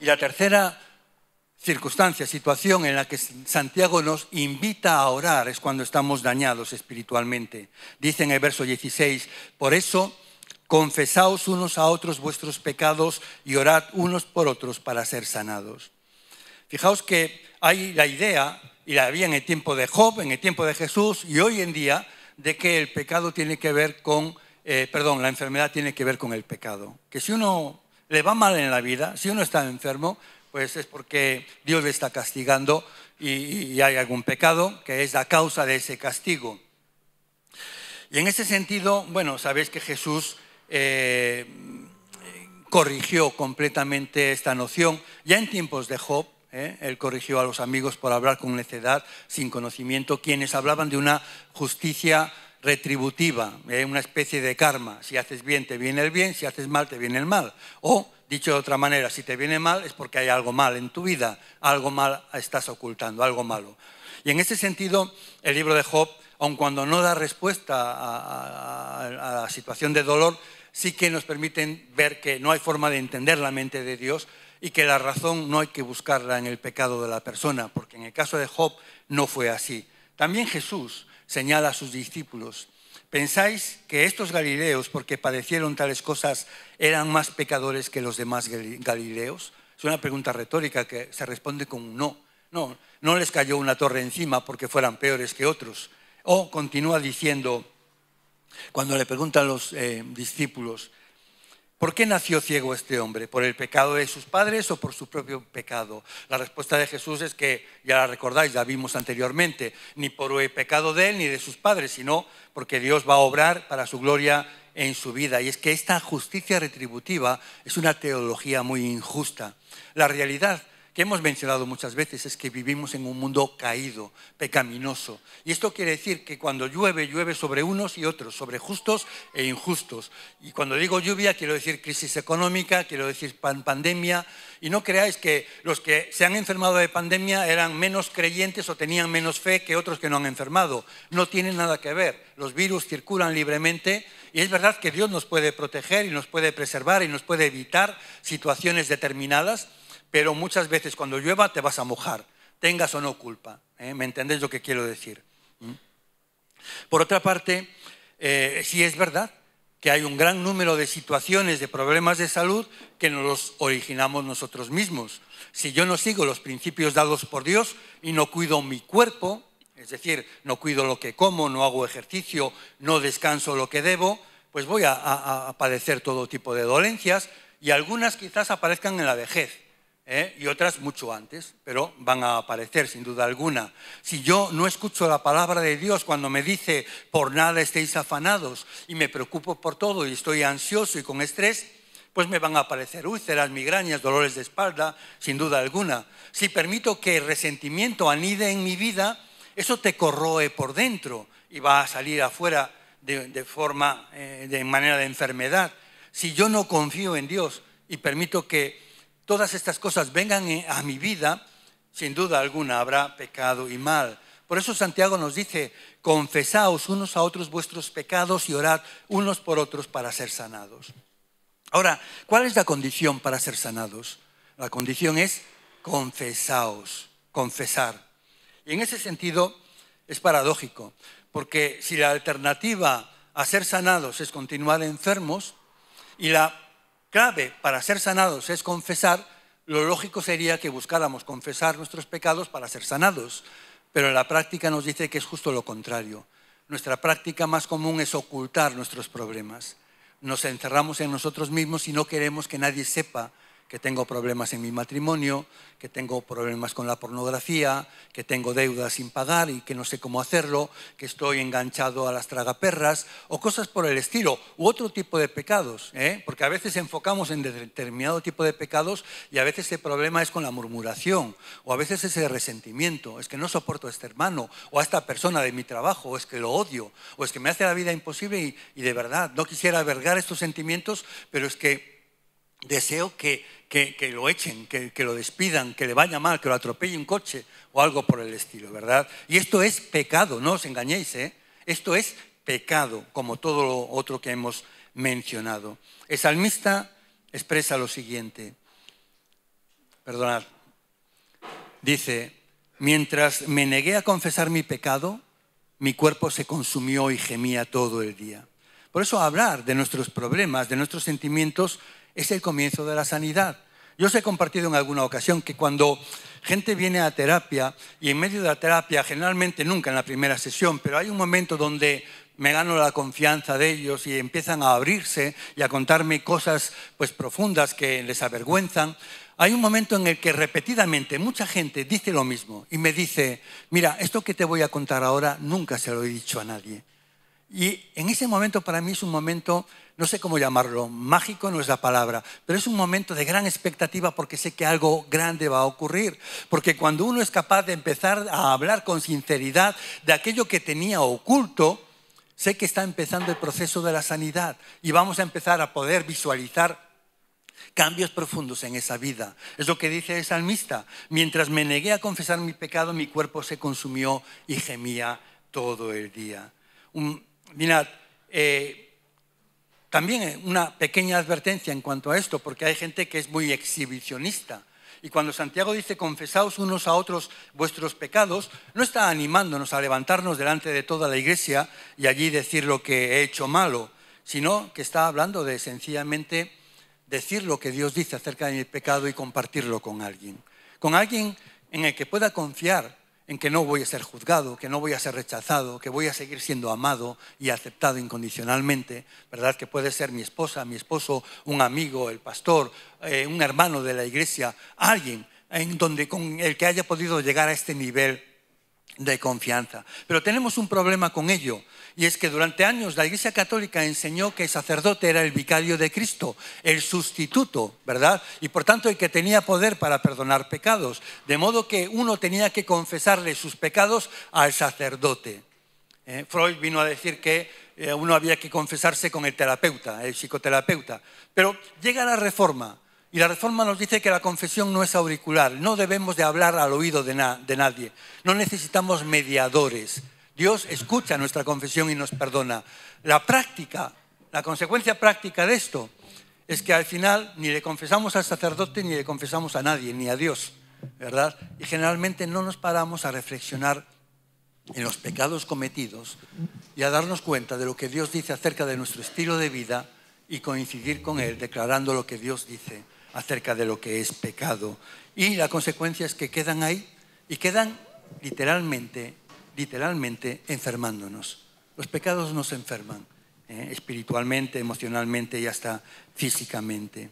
Y la tercera circunstancia, situación en la que Santiago nos invita a orar es cuando estamos dañados espiritualmente. Dice en el verso 16, por eso confesaos unos a otros vuestros pecados y orad unos por otros para ser sanados. Fijaos que hay la idea, y la había en el tiempo de Job, en el tiempo de Jesús y hoy en día, de que el pecado tiene que ver con, eh, perdón, la enfermedad tiene que ver con el pecado. Que si uno le va mal en la vida, si uno está enfermo, pues es porque Dios le está castigando y, hay algún pecado que es la causa de ese castigo. Y en ese sentido, bueno, sabéis que Jesús eh, corrigió completamente esta noción. Ya en tiempos de Job, ¿eh? él corrigió a los amigos por hablar con necedad, sin conocimiento, quienes hablaban de una justicia retributiva, ¿eh? una especie de karma. Si haces bien, te viene el bien, si haces mal, te viene el mal. O Dicho de otra manera, si te viene mal es porque hay algo mal en tu vida, algo mal estás ocultando, algo malo. Y en ese sentido, el libro de Job, aun cuando no da respuesta a, la situación de dolor, sí que nos permite ver que no hay forma de entender la mente de Dios y que la razón no hay que buscarla en el pecado de la persona, porque en el caso de Job no fue así. También Jesús señala a sus discípulos ¿Pensáis que estos Galileos, porque padecieron tales cosas, eran más pecadores que los demás Galileos? Es una pregunta retórica que se responde con un no. No, no les cayó una torre encima porque fueran peores que otros. O continúa diciendo, cuando le preguntan los eh, discípulos, ¿Por qué nació ciego este hombre? ¿Por el pecado de sus padres o por su propio pecado? La respuesta de Jesús es que, ya la recordáis, ya vimos anteriormente, ni por el pecado de él ni de sus padres, sino porque Dios va a obrar para su gloria en su vida. Y es que esta justicia retributiva es una teología muy injusta. La realidad que hemos mencionado muchas veces es que vivimos en un mundo caído, pecaminoso. Y esto quiere decir que cuando llueve, llueve sobre unos y otros, sobre justos e injustos. Y cuando digo lluvia, quiero decir crisis económica, quiero decir pandemia. Y no creáis que los que se han enfermado de pandemia eran menos creyentes o tenían menos fe que otros que no han enfermado. No tiene nada que ver. Los virus circulan libremente y es verdad que Dios nos puede proteger y nos puede preservar y nos puede evitar situaciones determinadas pero muchas veces cuando llueva te vas a mojar, tengas o no culpa. ¿eh? ¿Me entendés lo que quiero decir? ¿Mm? Por otra parte, eh, sí es verdad que hay un gran número de situaciones, de problemas de salud que nos los originamos nosotros mismos. Si yo no sigo los principios dados por Dios y no cuido mi cuerpo, es decir, no cuido lo que como, no hago ejercicio, no descanso lo que debo, pues voy a padecer todo tipo de dolencias y algunas quizás aparezcan en la vejez. ¿eh? y otras mucho antes, pero van a aparecer sin duda alguna. Si yo no escucho la palabra de Dios cuando me dice, por nada estéis afanados, y me preocupo por todo y estoy ansioso y con estrés, pues me van a aparecer úlceras, migrañas, dolores de espalda, sin duda alguna. Si permito que el resentimiento anide en mi vida, eso te corroe por dentro y va a salir afuera de, forma, eh, de manera de enfermedad. Si yo no confío en Dios y permito que todas estas cosas vengan eh, a mi vida, sin duda alguna habrá pecado y mal. Por eso Santiago nos dice, confesaos unos a otros vuestros pecados y orad unos por otros para ser sanados. Ahora, ¿cuál es la condición para ser sanados? La condición es confesaos, confesar. Y en ese sentido es paradójico, porque si la alternativa a ser sanados es continuar enfermos y la clave para ser sanados es confesar, lo lógico sería que buscáramos confesar nuestros pecados para ser sanados, pero la práctica nos dice que es justo lo contrario. Nuestra práctica más común es ocultar nuestros problemas. Nos encerramos en nosotros mismos y no queremos que nadie sepa que tengo problemas en mi matrimonio, que tengo problemas con la pornografía, que tengo deudas sin pagar y que no sé cómo hacerlo, que estoy enganchado a las tragaperras o cosas por el estilo, u otro tipo de pecados, ¿eh? porque a veces enfocamos en determinado tipo de pecados y a veces el problema es con la murmuración, o a veces es el resentimiento, es que no soporto a este hermano o a esta persona de mi trabajo, o es que lo odio, o es que me hace la vida imposible y, y de verdad no quisiera albergar estos sentimientos, pero es que deseo que, que, lo echen, que, lo despidan, que le vaya mal, que lo atropelle un coche o algo por el estilo, ¿verdad? Y esto es pecado, no os engañéis, ¿eh? Esto es pecado, como todo lo otro que hemos mencionado. El salmista expresa lo siguiente, perdonad, dice, mientras me negué a confesar mi pecado, mi cuerpo se consumió y gemía todo el día. Por eso hablar de nuestros problemas, de nuestros sentimientos, es el comienzo de la sanidad. Yo os he compartido en alguna ocasión que cuando gente viene a terapia y en medio de la terapia, generalmente nunca en la primera sesión, pero hay un momento donde me gano la confianza de ellos y empiezan a abrirse y a contarme cosas pues profundas que les avergüenzan. Hay un momento en el que repetidamente mucha gente dice lo mismo y me dice, mira, esto que te voy a contar ahora nunca se lo he dicho a nadie. Y en ese momento para mí es un momento, no sé cómo llamarlo, mágico no es la palabra, pero es un momento de gran expectativa porque sé que algo grande va a ocurrir. Porque cuando uno es capaz de empezar a hablar con sinceridad de aquello que tenía oculto, sé que está empezando el proceso de la sanidad y vamos a empezar a poder visualizar cambios profundos en esa vida. Es lo que dice el salmista. Mientras me negué a confesar mi pecado, mi cuerpo se consumió y gemía todo el día mirad, eh, también una pequeña advertencia en cuanto a esto, porque hay gente que es muy exhibicionista. Y cuando Santiago dice, confesaos unos a otros vuestros pecados, no está animándonos a levantarnos delante de toda la iglesia y allí decir lo que he hecho malo, sino que está hablando de sencillamente decir lo que Dios dice acerca de mi pecado y compartirlo con alguien. Con alguien en el que pueda confiar en que no voy a ser juzgado, que no voy a ser rechazado, que voy a seguir siendo amado y aceptado incondicionalmente, ¿verdad? Que puede ser mi esposa, mi esposo, un amigo, el pastor, eh, un hermano de la iglesia, alguien en donde con el que haya podido llegar a este nivel de confianza. Pero tenemos un problema con ello, y es que durante años la Iglesia Católica enseñó que el sacerdote era el vicario de Cristo, el sustituto, ¿verdad? Y por tanto el que tenía poder para perdonar pecados. De modo que uno tenía que confesarle sus pecados al sacerdote. Eh, Freud vino a decir que eh, uno había que confesarse con el terapeuta, el psicoterapeuta. Pero llega la reforma y la reforma nos dice que la confesión no es auricular, no debemos de hablar al oído de nadie, no necesitamos mediadores. Dios escucha nuestra confesión y nos perdona. La práctica, la consecuencia práctica de esto es que al final ni le confesamos al sacerdote ni le confesamos a nadie, ni a Dios, ¿verdad? Y generalmente no nos paramos a reflexionar en los pecados cometidos y a darnos cuenta de lo que Dios dice acerca de nuestro estilo de vida y coincidir con Él declarando lo que Dios dice acerca de lo que es pecado. Y la consecuencia es que quedan ahí y quedan literalmente literalmente enfermándonos. Los pecados nos enferman, ¿eh? espiritualmente, emocionalmente y hasta físicamente.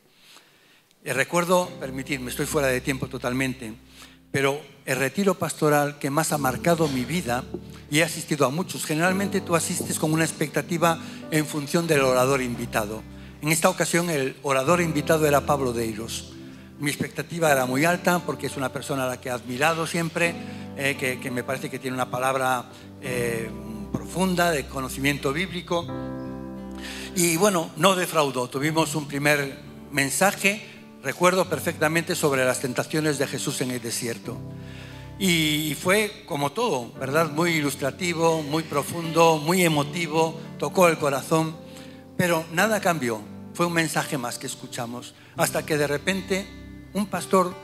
El eh, recuerdo, permitidme, estoy fuera de tiempo totalmente, pero el retiro pastoral que más ha marcado mi vida y he asistido a muchos. Generalmente tú asistes con una expectativa en función del orador invitado. En esta ocasión el orador invitado era Pablo Deiros. Mi expectativa era muy alta porque es una persona a la que he admirado siempre, eh, que, me parece que tiene una palabra eh, profunda de conocimiento bíblico. Y bueno, no defraudó. Tuvimos un primer mensaje, recuerdo perfectamente, sobre las tentaciones de Jesús en el desierto. Y fue como todo, ¿verdad? Muy ilustrativo, muy profundo, muy emotivo, tocó el corazón, pero nada cambió. Fue un mensaje más que escuchamos, hasta que de repente un pastor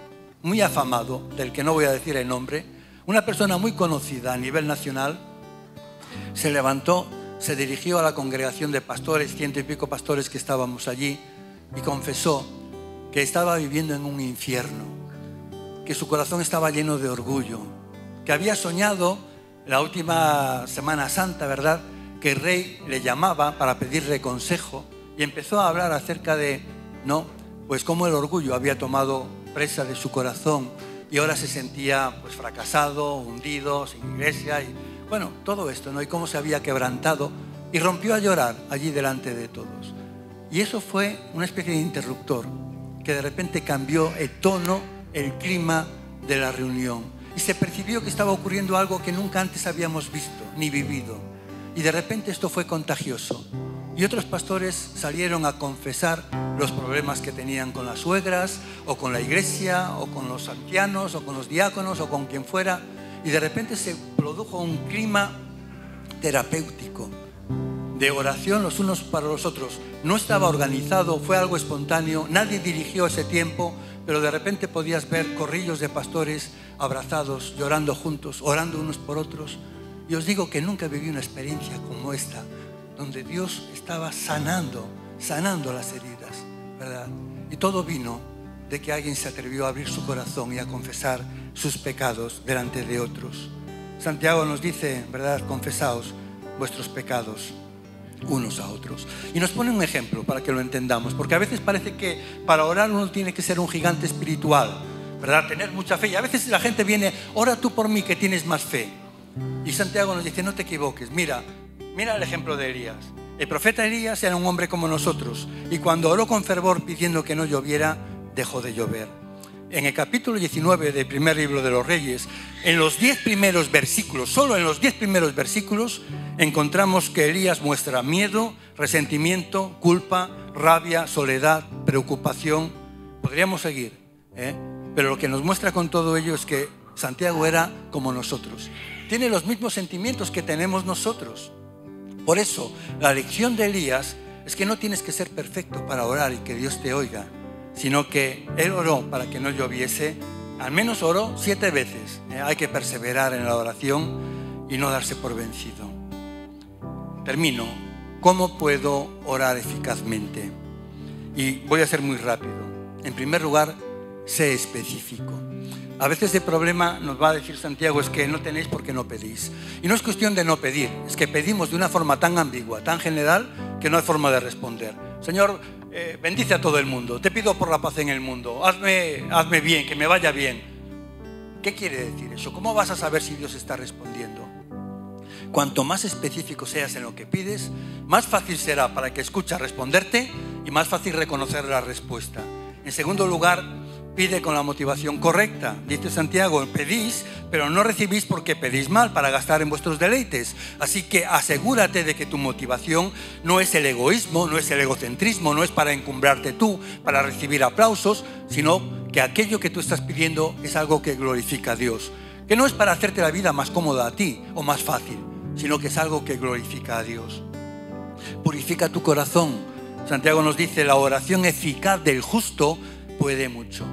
muy afamado, del que no voy a decir el nombre, una persona muy conocida a nivel nacional, se levantó, se dirigió a la congregación de pastores, ciento y pico pastores que estábamos allí, y confesó que estaba viviendo en un infierno, que su corazón estaba lleno de orgullo, que había soñado la última Semana Santa, ¿verdad? Que el rey le llamaba para pedirle consejo y empezó a hablar acerca de, no, pues como el orgullo había tomado presa de su corazón y ahora se sentía pues fracasado, hundido, sin iglesia y bueno, todo esto, ¿no? Y cómo se había quebrantado y rompió a llorar allí delante de todos. Y eso fue una especie de interruptor que de repente cambió el tono, el clima de la reunión. Y se percibió que estaba ocurriendo algo que nunca antes habíamos visto ni vivido. Y de repente esto fue contagioso. Y otros pastores salieron a confesar los problemas que tenían con las suegras, o con la iglesia, o con los ancianos, o con los diáconos, o con quien fuera. Y de repente se produjo un clima terapéutico, de oración los unos para los otros. No estaba organizado, fue algo espontáneo, nadie dirigió ese tiempo, pero de repente podías ver corrillos de pastores abrazados, llorando juntos, orando unos por otros. Y os digo que nunca viví una experiencia como esta, donde Dios estaba sanando, sanando las heridas, ¿verdad? Y todo vino de que alguien se atrevió a abrir su corazón y a confesar sus pecados delante de otros. Santiago nos dice, ¿verdad? Confesaos vuestros pecados unos a otros. Y nos pone un ejemplo para que lo entendamos, porque a veces parece que para orar uno tiene que ser un gigante espiritual, ¿verdad? Tener mucha fe. Y a veces la gente viene, ora tú por mí que tienes más fe. Y Santiago nos dice, no te equivoques, mira, Mira el ejemplo de Elías. El profeta Elías era un hombre como nosotros y cuando oró con fervor pidiendo que no lloviera, dejó de llover. En el capítulo 19 del primer libro de los Reyes, en los 10 primeros versículos, solo en los 10 primeros versículos, encontramos que Elías muestra miedo, resentimiento, culpa, rabia, soledad, preocupación. Podríamos seguir, ¿eh? pero lo que nos muestra con todo ello es que Santiago era como nosotros. Tiene los mismos sentimientos que tenemos nosotros. Por eso, la lección de Elías es que no tienes que ser perfecto para orar y que Dios te oiga, sino que él oró para que no lloviese, al menos oró siete veces. Eh, hay que perseverar en la oración y no darse por vencido. Termino. ¿Cómo puedo orar eficazmente? Y voy a ser muy rápido. En primer lugar, sé específico. A veces el problema nos va a decir Santiago es que no tenéis porque no pedís. Y no es cuestión de no pedir, es que pedimos de una forma tan ambigua, tan general, que no hay forma de responder. Señor, eh, bendice a todo el mundo, te pido por la paz en el mundo, hazme, hazme bien, que me vaya bien. ¿Qué quiere decir eso? ¿Cómo vas a saber si Dios está respondiendo? Cuanto más específico seas en lo que pides, más fácil será para que escucha responderte y más fácil reconocer la respuesta. En segundo lugar, Pide con la motivación correcta. Dice Santiago, pedís, pero no recibís porque pedís mal para gastar en vuestros deleites. Así que asegúrate de que tu motivación no es el egoísmo, no es el egocentrismo, no es para encumbrarte tú, para recibir aplausos, sino que aquello que tú estás pidiendo es algo que glorifica a Dios. Que no es para hacerte la vida más cómoda a ti o más fácil, sino que es algo que glorifica a Dios. Purifica tu corazón. Santiago nos dice, la oración eficaz del justo puede mucho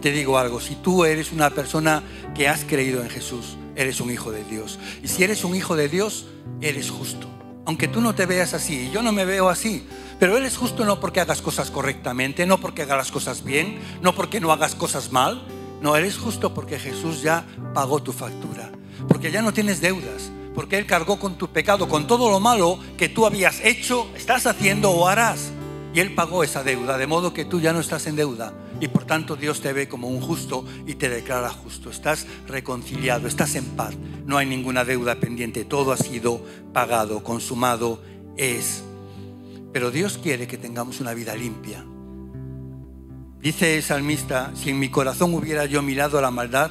te digo algo, si tú eres una persona que has creído en Jesús, eres un hijo de Dios. Y si eres un hijo de Dios, eres justo. Aunque tú no te veas así, y yo no me veo así, pero eres justo no porque hagas cosas correctamente, no porque hagas las cosas bien, no porque no hagas cosas mal. No, eres justo porque Jesús ya pagó tu factura, porque ya no tienes deudas, porque Él cargó con tu pecado, con todo lo malo que tú habías hecho, estás haciendo o harás. Y Él pagó esa deuda, de modo que tú ya no estás en deuda y por tanto Dios te ve como un justo y te declara justo. Estás reconciliado, estás en paz, no hay ninguna deuda pendiente, todo ha sido pagado, consumado es. Pero Dios quiere que tengamos una vida limpia. Dice el salmista, si en mi corazón hubiera yo mirado a la maldad,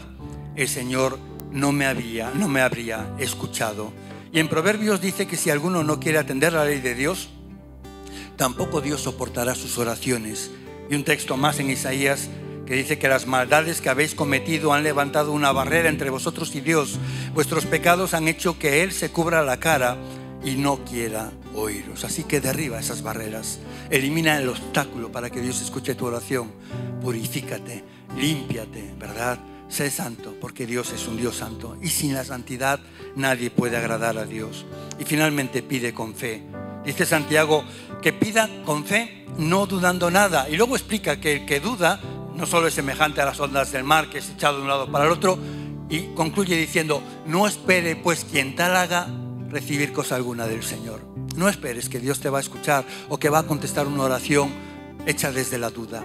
el Señor no me había, no me habría escuchado. Y en Proverbios dice que si alguno no quiere atender la ley de Dios, tampoco Dios soportará sus oraciones y un texto más en Isaías que dice que las maldades que habéis cometido han levantado una barrera entre vosotros y Dios. Vuestros pecados han hecho que Él se cubra la cara y no quiera oíros. Así que derriba esas barreras, elimina el obstáculo para que Dios escuche tu oración. Purifícate, límpiate, ¿verdad? Sé santo, porque Dios es un Dios santo. Y sin la santidad nadie puede agradar a Dios. Y finalmente pide con fe Dice Santiago que pida con fe, no dudando nada. Y luego explica que el que duda no solo es semejante a las ondas del mar, que es echado de un lado para el otro, y concluye diciendo, no espere pues quien tal haga recibir cosa alguna del Señor. No esperes que Dios te va a escuchar o que va a contestar una oración hecha desde la duda.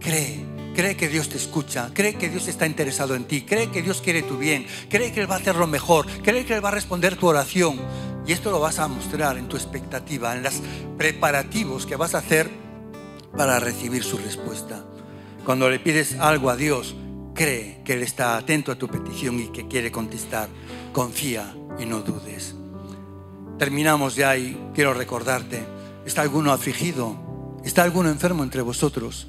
Cree Cree que Dios te escucha, cree que Dios está interesado en ti, cree que Dios quiere tu bien, cree que Él va a hacerlo mejor, cree que Él va a responder tu oración. Y esto lo vas a mostrar en tu expectativa, en los preparativos que vas a hacer para recibir su respuesta. Cuando le pides algo a Dios, cree que Él está atento a tu petición y que quiere contestar. Confía y no dudes. Terminamos ya y quiero recordarte, ¿está alguno afligido? ¿Está alguno enfermo entre vosotros?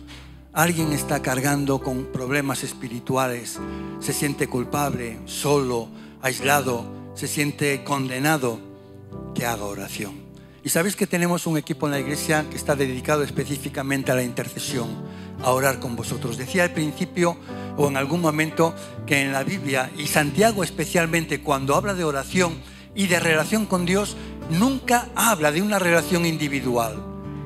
Alguien está cargando con problemas espirituales, se siente culpable, solo, aislado, se siente condenado, que haga oración. Y sabéis que tenemos un equipo en la iglesia que está dedicado específicamente a la intercesión, a orar con vosotros. Decía al principio o en algún momento que en la Biblia, y Santiago especialmente cuando habla de oración y de relación con Dios, nunca habla de una relación individual.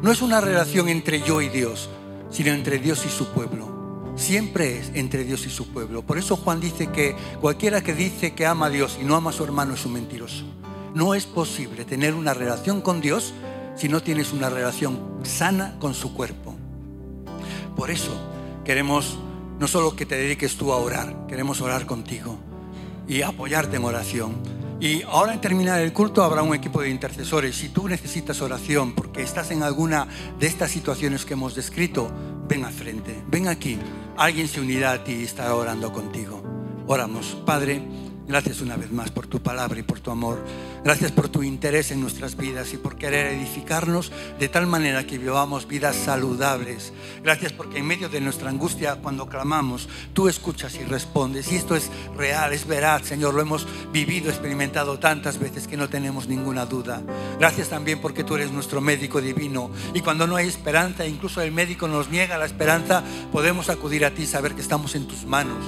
No es una relación entre yo y Dios, sino entre Dios y su pueblo. Siempre es entre Dios y su pueblo. Por eso Juan dice que cualquiera que dice que ama a Dios y no ama a su hermano es un mentiroso. No es posible tener una relación con Dios si no tienes una relación sana con su cuerpo. Por eso queremos no solo que te dediques tú a orar, queremos orar contigo y apoyarte en oración y ahora en terminar el culto habrá un equipo de intercesores. Si tú necesitas oración porque estás en alguna de estas situaciones que hemos descrito, ven al frente, ven aquí. Alguien se unirá a ti y estará orando contigo. Oramos, Padre. Gracias una vez más por tu palabra y por tu amor. Gracias por tu interés en nuestras vidas y por querer edificarnos de tal manera que vivamos vidas saludables. Gracias porque en medio de nuestra angustia, cuando clamamos, tú escuchas y respondes. Y esto es real, es verdad, Señor. Lo hemos vivido, experimentado tantas veces que no tenemos ninguna duda. Gracias también porque tú eres nuestro médico divino. Y cuando no hay esperanza, incluso el médico nos niega la esperanza, podemos acudir a ti, saber que estamos en tus manos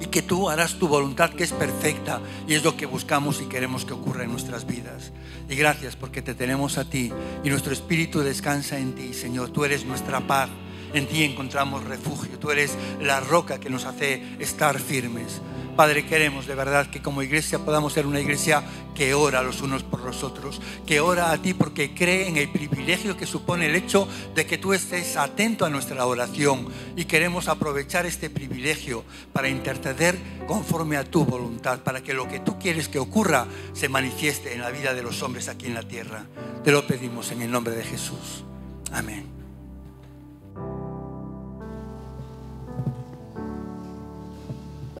y que tú harás tu voluntad que es perfecta y es lo que buscamos y queremos que ocurra en nuestras vidas. Y gracias porque te tenemos a ti y nuestro espíritu descansa en ti, Señor. Tú eres nuestra paz. En ti encontramos refugio. Tú eres la roca que nos hace estar firmes. Padre, queremos de verdad que como iglesia podamos ser una iglesia que ora los unos por los otros, que ora a ti porque cree en el privilegio que supone el hecho de que tú estés atento a nuestra oración y queremos aprovechar este privilegio para interceder conforme a tu voluntad, para que lo que tú quieres que ocurra se manifieste en la vida de los hombres aquí en la tierra. Te lo pedimos en el nombre de Jesús. Amén.